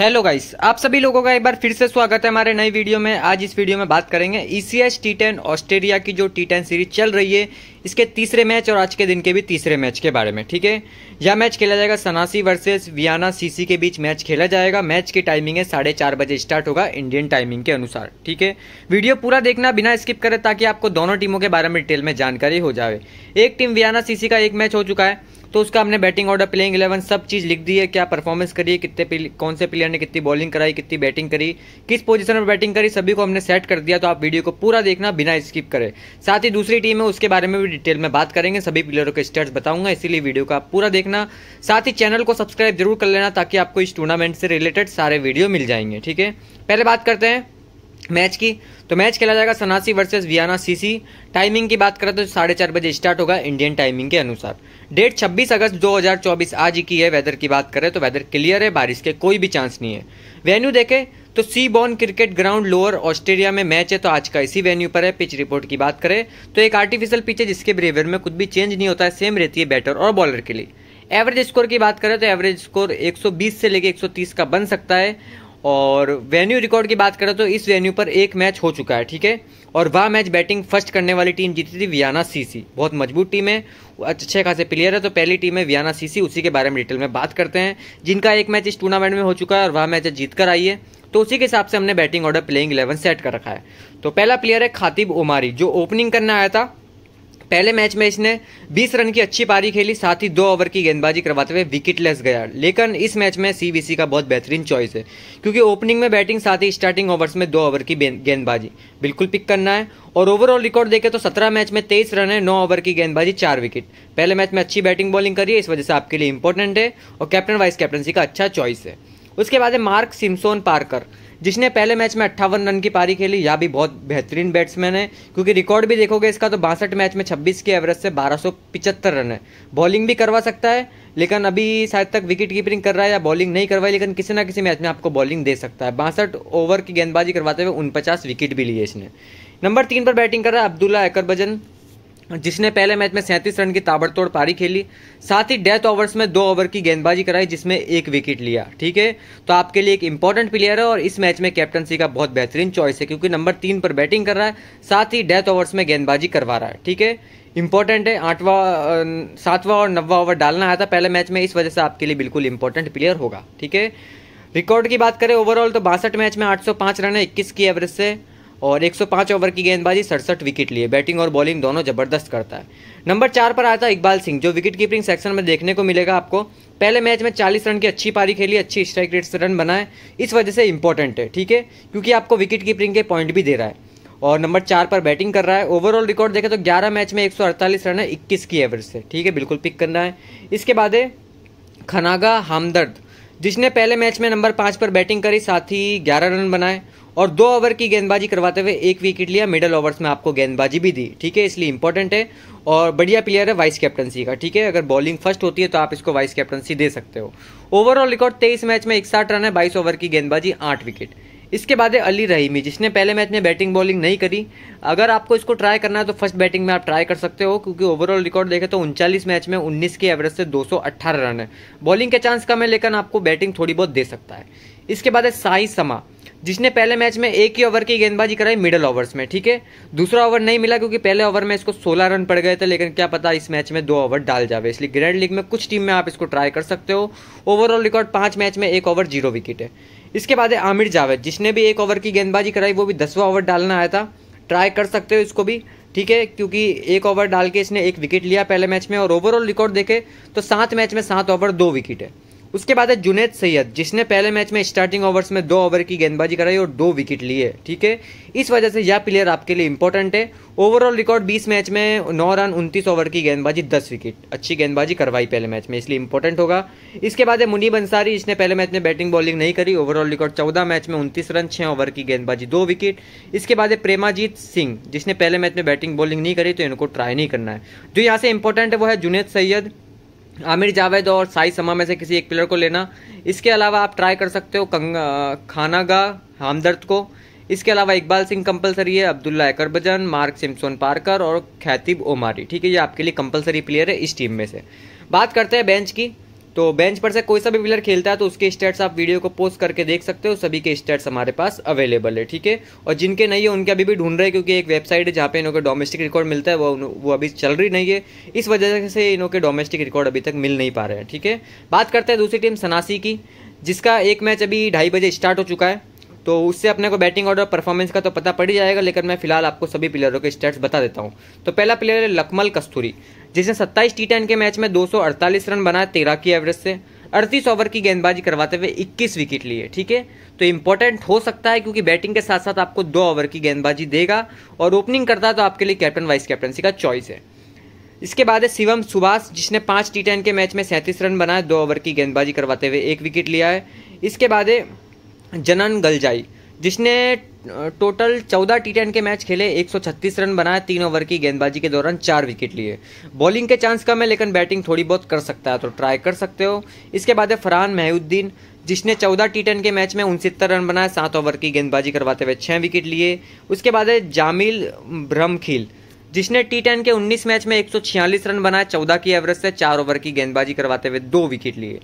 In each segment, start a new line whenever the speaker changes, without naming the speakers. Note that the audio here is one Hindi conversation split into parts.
हेलो गाइस आप सभी लोगों का एक बार फिर से स्वागत है हमारे नई वीडियो में आज इस वीडियो में बात करेंगे E C T ten Australia की जो टी टेन सीरीज चल रही है इसके तीसरे मैच और आज के दिन के भी तीसरे मैच के बारे में ठीक है यह मैच खेला जाएगा सनासी वर्सेस वियाना सीसी के बीच मैच खेला जाएगा मैच की टाइमिंग है साढ़े चार बजे स्टार्ट होगा इंडियन टाइमिंग के अनुसार ठीक है वीडियो पूरा देखना बिना स्किप करे ताकि आपको दोनों टीमों के बारे में डिटेल में जानकारी हो जाए एक टीम वियाना सीसी का एक मैच हो चुका है तो उसका हमने बैटिंग ऑर्डर प्लेइंग इलेवन सब चीज़ लिख दी है क्या परफॉर्मेंस करी है कितने कौन से प्लेयर ने कितनी बॉलिंग कराई कितनी बैटिंग करी किस पोजीशन पर बैटिंग करी सभी को हमने सेट कर दिया तो आप वीडियो को पूरा देखना बिना स्किप करें साथ ही दूसरी टीम है उसके बारे में भी डिटेल में बात करेंगे सभी प्लेयरों के स्टेट्स बताऊंगा इसीलिए वीडियो का पूरा देखना साथ ही चैनल को सब्सक्राइब जरूर कर लेना ताकि आपको इस टूर्नामेंट से रिलेटेड सारे वीडियो मिल जाएंगे ठीक है पहले बात करते हैं मैच की तो मैच खेला जाएगा सनासी वर्सेस वियाना सीसी टाइमिंग की बात करें तो साढ़े चार बजे स्टार्ट होगा इंडियन टाइमिंग के अनुसार डेट 26 अगस्त 2024 आज की है वेदर की बात करें तो वेदर क्लियर है बारिश के कोई भी चांस नहीं है वेन्यू देखें तो सी बॉन क्रिकेट ग्राउंड लोअर ऑस्ट्रेलिया में मैच है तो आज का इसी वेन्यू पर है पिच रिपोर्ट की बात करें तो एक आर्टिफिशियल पिच है जिसके बिहेवियर में कुछ भी चेंज नहीं होता है सेम रहती है बैटर और बॉलर के लिए एवरेज स्कोर की बात करें तो एवरेज स्कोर 120 से लेकर 130 का बन सकता है और वेन्यू रिकॉर्ड की बात करें तो इस वेन्यू पर एक मैच हो चुका है ठीक है और वह मैच बैटिंग फर्स्ट करने वाली टीम जीती थी वियाना सीसी बहुत मजबूत टीम है अच्छे खासे प्लेयर है तो पहली टीम है वियाना सीसी उसी के बारे में डिटेल में बात करते हैं जिनका एक मैच इस टूर्नामेंट में हो चुका है और वह मैच जीत कर आई है तो उसी के हिसाब से हमने batting order playing eleven set कर रखा है तो पहला प्लेयर है खातिब ओमारी जो ओपनिंग करने आया था पहले मैच में इसने 20 रन की अच्छी पारी खेली साथ ही दो ओवर की गेंदबाजी करवाते हुए विकेट लेस गया लेकिन इस मैच में सीबीसी का बहुत बेहतरीन चॉइस है क्योंकि ओपनिंग में बैटिंग साथ ही स्टार्टिंग ओवर्स में दो ओवर की गेंदबाजी बिल्कुल पिक करना है और ओवरऑल रिकॉर्ड देखें तो सत्रह मैच में तेईस रन है नौ ओवर की गेंदबाजी चार विकेट पहले मैच में अच्छी बैटिंग बॉलिंग करी है इस वजह से आपके लिए इंपॉर्टेंट है और कैप्टन वाइस कैप्टनसी का अच्छा चॉइस है उसके बाद है मार्क सिमसोन पार्कर जिसने पहले मैच में अट्ठावन रन की पारी खेली यह भी बहुत बेहतरीन बैट्समैन है क्योंकि रिकॉर्ड भी देखोगे इसका तो बासठ मैच में 26 के एवरेज से बारह रन है बॉलिंग भी करवा सकता है लेकिन अभी शायद तक विकेट कीपिंग कर रहा है या बॉलिंग नहीं करवाई लेकिन किसी ना किसी मैच में आपको बॉलिंग दे सकता है बासठ ओवर की गेंदबाजी करवाते हुए उनपचास विकेट भी लिए इसने नंबर तीन पर बैटिंग कर रहा है अब्दुल्ला एकरबजन जिसने पहले मैच में सैंतीस रन की ताबड़तोड़ पारी खेली साथ ही डेथ ओवर्स में दो ओवर की गेंदबाजी कराई जिसमें एक विकेट लिया ठीक है तो आपके लिए एक इंपॉर्टेंट प्लेयर है और इस मैच में कैप्टनसी का बहुत बेहतरीन चॉइस है क्योंकि नंबर तीन पर बैटिंग कर रहा है साथ ही डेथ ओवर्स में गेंदबाजी करवा रहा है ठीक है इंपॉर्टेंट है आठवा सातवां और नौवा ओवर डालना आया था पहले मैच में इस वजह से आपके लिए बिल्कुल इंपॉर्टेंट प्लेयर होगा ठीक है रिकॉर्ड की बात करें ओवरऑल तो बासठ मैच में 805 रन है इक्कीस की एवरेज से और 105 ओवर की गेंदबाजी सड़सठ विकेट लिए बैटिंग और बॉलिंग दोनों जबरदस्त करता है नंबर चार पर आता है इकबाल सिंह जो विकेट कीपिंग सेक्शन में देखने को मिलेगा आपको पहले मैच में 40 रन की अच्छी पारी खेली अच्छी स्ट्राइक रेट से रन बनाए इस वजह से इंपॉर्टेंट है ठीक है क्योंकि आपको विकेट कीपिंग के पॉइंट भी दे रहा है और नंबर चार पर बैटिंग कर रहा है ओवरऑल रिकॉर्ड देखें तो 11 मैच में 148 रन है 21 की एवरेज से ठीक है बिल्कुल पिक करना है इसके बाद है खनागा हमदर्द जिसने पहले मैच में नंबर पाँच पर बैटिंग करी साथ ही ग्यारह रन बनाए और दो ओवर की गेंदबाजी करवाते हुए एक विकेट लिया मिडल ओवर्स में आपको गेंदबाजी भी दी ठीक है इसलिए इंपॉर्टेंट है और बढ़िया प्लेयर है वाइस कैप्टनसी का ठीक है अगर बॉलिंग फर्स्ट होती है तो आप इसको वाइस कैप्टनसी दे सकते हो ओवरऑल रिकॉर्ड तेईस मैच में इकसठ रन है बाईस ओवर की गेंदबाजी आठ विकेट इसके बाद है अली रहीमी जिसने पहले मैच में बैटिंग बॉलिंग नहीं करी अगर आपको इसको ट्राई करना है तो फर्स्ट बैटिंग में आप ट्राई कर सकते हो क्योंकि ओवरऑल रिकॉर्ड देखें तो उनचालीस मैच में 19 की एवरेज से 218 रन है बॉलिंग के चांस कम है लेकिन आपको बैटिंग थोड़ी बहुत दे सकता है इसके बाद है साई समा जिसने पहले मैच में एक ही ओवर की गेंदबाजी कराई मिडल ओवर्स में ठीक है दूसरा ओवर नहीं मिला क्योंकि पहले ओवर में इसको 16 रन पड़ गए थे लेकिन क्या पता इस मैच में दो ओवर डाल जावे इसलिए ग्रैंड लीग में कुछ टीम में आप इसको ट्राई कर सकते हो ओवरऑल रिकॉर्ड पांच मैच में एक ओवर जीरो विकेट है इसके बाद है आमिर जावेद जिसने भी एक ओवर की गेंदबाजी कराई वो भी दसवा ओवर डालना आया था ट्राई कर सकते हो इसको भी ठीक है क्योंकि एक ओवर डाल के इसने एक विकेट लिया पहले मैच में और ओवरऑल रिकॉर्ड देखे तो सात मैच में सात ओवर दो विकेट है उसके बाद है जुनेद सैयद जिसने पहले मैच में स्टार्टिंग ओवर्स में दो ओवर की गेंदबाजी कराई और दो विकेट लिए ठीक है इस वजह से यह प्लेयर आपके लिए इंपॉर्टेंट है ओवरऑल रिकॉर्ड 20 मैच में नौ रन उनतीस ओवर की गेंदबाजी 10 विकेट अच्छी गेंदबाजी करवाई पहले मैच में इसलिए इंपॉर्टेंट होगा इसके बाद है मुनीब अंसारी इसने पहले मैच में बैटिंग बॉलिंग नहीं करी ओवरऑल रिकॉर्ड चौदह मैच में उनतीस रन छः ओवर की गेंदबाजी दो विकेट इसके बाद है प्रेमाजीत सिंह जिसने पहले मैच में बैटिंग बॉलिंग नहीं करी तो इनको ट्राई नहीं करना है जो यहाँ से इंपॉर्टेंट है वो है जुनेद सैयद आमिर जावेद और साई समा में से किसी एक प्लेयर को लेना इसके अलावा आप ट्राई कर सकते हो कंग खानागा हमदर्द को इसके अलावा इकबाल सिंह कंपलसरी है अब्दुल्ला एकरबजन मार्क सिमसोन पार्कर और खैतिब ओमारी ठीक है ये आपके लिए कंपलसरी प्लेयर है इस टीम में से बात करते हैं बेंच की तो बेंच पर से कोई सा भी प्लेयर खेलता है तो उसके स्टेट्स आप वीडियो को पोस्ट करके देख सकते हो सभी के स्टेट्स हमारे पास अवेलेबल है ठीक है और जिनके नहीं है उनके अभी भी ढूंढ रहे हैं क्योंकि एक वेबसाइट है जहाँ पे इनके डोमेस्टिक रिकॉर्ड मिलता है वो वो अभी चल रही नहीं है इस वजह से इनके डोमेस्टिक रिकॉर्ड अभी तक मिल नहीं पा रहे हैं ठीक है बात करते हैं दूसरी टीम सनासी की जिसका एक मैच अभी ढाई बजे स्टार्ट हो चुका है तो उससे अपने को बैटिंग ऑर्डर परफॉर्मेंस का तो पता पड़ ही जाएगा लेकिन मैं फिलहाल आपको सभी प्लेयरों के स्टेट्स बता देता हूँ तो पहला प्लेयर है लकमल कस्तूरी जिसने 27 टी के मैच में 248 रन बनाए तेरह की एवरेज से अड़तीस ओवर की गेंदबाजी करवाते हुए 21 विकेट लिए ठीक है तो इंपॉर्टेंट हो सकता है क्योंकि बैटिंग के साथ साथ आपको दो ओवर की गेंदबाजी देगा और ओपनिंग करता है तो आपके लिए कैप्टन वाइस कैप्टनसी का चॉइस है इसके बाद है शिवम सुभाष जिसने पांच टी के मैच में सैंतीस रन बनाए दो ओवर की गेंदबाजी करवाते हुए एक विकेट लिया है इसके बाद है जनन गलजाई जिसने टोटल 14 टी टेन के मैच खेले 136 रन बनाए तीन ओवर की गेंदबाजी के दौरान चार विकेट लिए बॉलिंग के चांस कम है लेकिन बैटिंग थोड़ी बहुत कर सकता है तो ट्राई कर सकते हो इसके बाद है फरहान महुद्दीन जिसने 14 टी टेन के मैच में उनसत्तर रन बनाए सात ओवर की गेंदबाजी करवाते हुए छः विकेट लिए उसके बाद है जामिल ब्रह्मखील जिसने टी टेन के 19 मैच में 146 रन बनाए 14 की एवरेज से चार ओवर की गेंदबाजी करवाते हुए दो विकेट लिए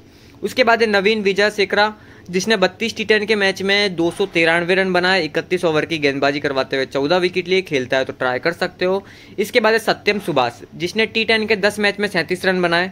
उसके बाद है नवीन विजय सेकरा जिसने 32 टी के मैच में दो सौ रन बनाए इकतीस ओवर की गेंदबाजी करवाते हुए 14 विकेट लिए खेलता है तो ट्राई कर सकते हो इसके बाद है सत्यम सुभाष जिसने टी के 10 मैच में सैंतीस रन बनाए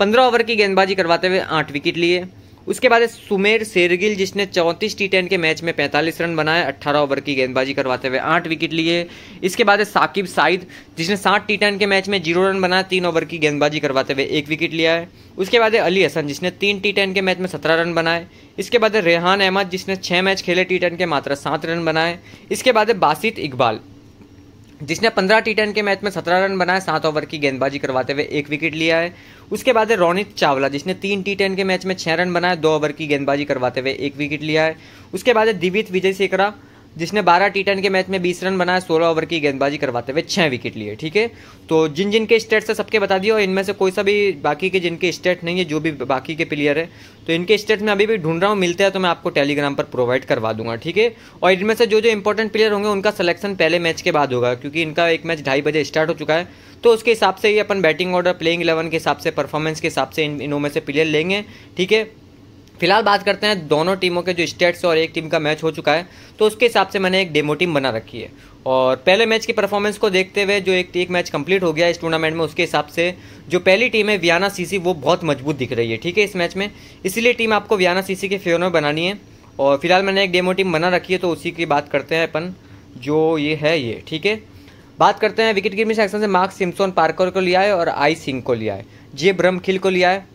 15 ओवर की गेंदबाजी करवाते हुए आठ विकेट लिए उसके बाद है सुमेर शेरगिल जिसने चौंतीस टी टेन के मैच में 45 रन बनाए 18 ओवर की गेंदबाजी करवाते हुए आठ विकेट लिए इसके बाद है साकिब साइद जिसने सात टी के मैच में जीरो रन बनाए तीन ओवर की गेंदबाजी करवाते हुए एक विकेट लिया है उसके बाद है अली हसन जिसने तीन टी के मैच में सत्रह रन बनाए इसके बाद है रेहान अहमद जिसने छः मैच खेले टी के मात्र सात रन बनाए इसके बाद है बासित इकबाल जिसने 15 टी टेन के मैच में 17 रन बनाए सात ओवर की गेंदबाजी करवाते हुए एक विकेट लिया है उसके बाद है रोनित चावला जिसने तीन टी टेन के मैच में छः रन बनाए दो ओवर की गेंदबाजी करवाते हुए एक विकेट लिया है उसके बाद है दिवित विजय सेकरा जिसने 12 टी के मैच में 20 रन बनाए 16 ओवर की गेंदबाजी करवाते हुए छः विकेट लिए ठीक है तो जिन जिन के स्टेट से सबके बता दिए और इनमें से कोई सा भी बाकी के जिनके स्टेट नहीं है जो भी बाकी के प्लेयर है तो इनके स्टेट में अभी भी ढूंढ रहा हूँ मिलते हैं तो मैं आपको टेलीग्राम पर प्रोवाइड करवा दूंगा ठीक है और इनमें से जो जो इंपॉर्टेंट प्लेयर होंगे उनका सलेक्शन पहले मैच के बाद होगा क्योंकि इनका एक मैच ढाई बजे स्टार्ट हो चुका है तो उसके हिसाब से ही अपन बैटिंग ऑर्डर प्लेइंग इलेवन के हिसाब से परफॉर्मेंस के हिसाब से इन इनों में से प्लेयर लेंगे ठीक है फिलहाल बात करते हैं दोनों टीमों के जो स्टेट्स और एक टीम का मैच हो चुका है तो उसके हिसाब से मैंने एक डेमो टीम बना रखी है और पहले मैच की परफॉर्मेंस को देखते हुए जो एक एक मैच कंप्लीट हो गया इस टूर्नामेंट में उसके हिसाब से जो पहली टीम है वियाना सीसी वो बहुत मजबूत दिख रही है ठीक है इस मैच में इसलिए टीम आपको वियाना सीसी के फेवर में बनानी है और फिलहाल मैंने एक डेमो टीम बना रखी है तो उसी की बात करते हैं अपन जो ये है ये ठीक है बात करते हैं विकेट कीपिंग सेक्शन से मार्क सिम्सन पार्कर को लिया है और आई सिंह को लिया है जे ब्रह्मखिल खिल को लिया है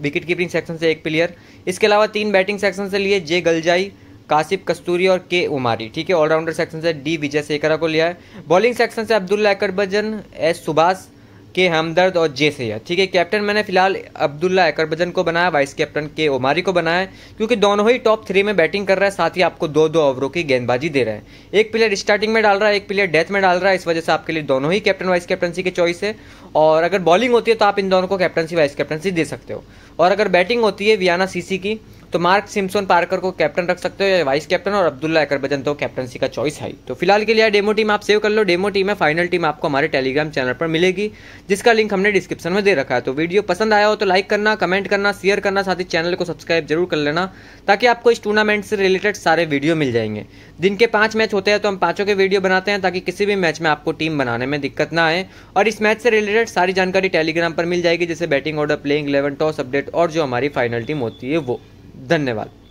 विकेट कीपिंग सेक्शन से एक प्लेयर इसके अलावा तीन बैटिंग सेक्शन से लिए जे गलजाई कासिफ कस्तूरी और के उमारी ठीक है ऑलराउंडर सेक्शन से डी विजय सेकरा को लिया है बॉलिंग सेक्शन से अब्दुल्ला अकरबजन एस सुभाष के हमदर्द और जे सैयद ठीक है कैप्टन मैंने फिलहाल अब्दुल्ला एकरबजन को बनाया वाइस कैप्टन के ओमारी को बनाया क्योंकि दोनों ही टॉप थ्री में बैटिंग कर रहा है साथ ही आपको दो दो ओवरों की गेंदबाजी दे रहे हैं एक प्लेयर स्टार्टिंग में डाल रहा है एक प्लेयर डेथ में डाल रहा है इस वजह से आपके लिए दोनों ही कैप्टन वाइस कैप्टनसी की चॉइस है और अगर बॉलिंग होती है तो आप इन दोनों को कैप्टनसी वाइस कैप्टनसी दे सकते हो और अगर बैटिंग होती है वियाना सीसी की तो मार्क सिम्सन पार्कर को कैप्टन रख सकते हो या वाइस कैप्टन और अब्दुल्ला अकरबजन तो कैप्टनसी का चॉइस है तो फिलहाल के लिए डेमो टीम आप सेव कर लो डेमो टीम है फाइनल टीम आपको हमारे टेलीग्राम चैनल पर मिलेगी जिसका लिंक हमने डिस्क्रिप्शन में दे रखा है तो वीडियो पसंद आया हो तो लाइक करना कमेंट करना शेयर करना साथ ही चैनल को सब्सक्राइब जरूर कर लेना ताकि आपको इस टूर्नामेंट से रिलेटेड सारे वीडियो मिल जाएंगे दिन के पाँच मैच होते हैं तो हम पाँचों के वीडियो बनाते हैं ताकि किसी भी मैच में आपको टीम बनाने में दिक्कत ना आए और इस मैच से रिलेटेड सारी जानकारी टेलीग्राम पर मिल जाएगी जैसे batting order playing eleven toss update और जो हमारी फाइनल टीम होती है वो धन्यवाद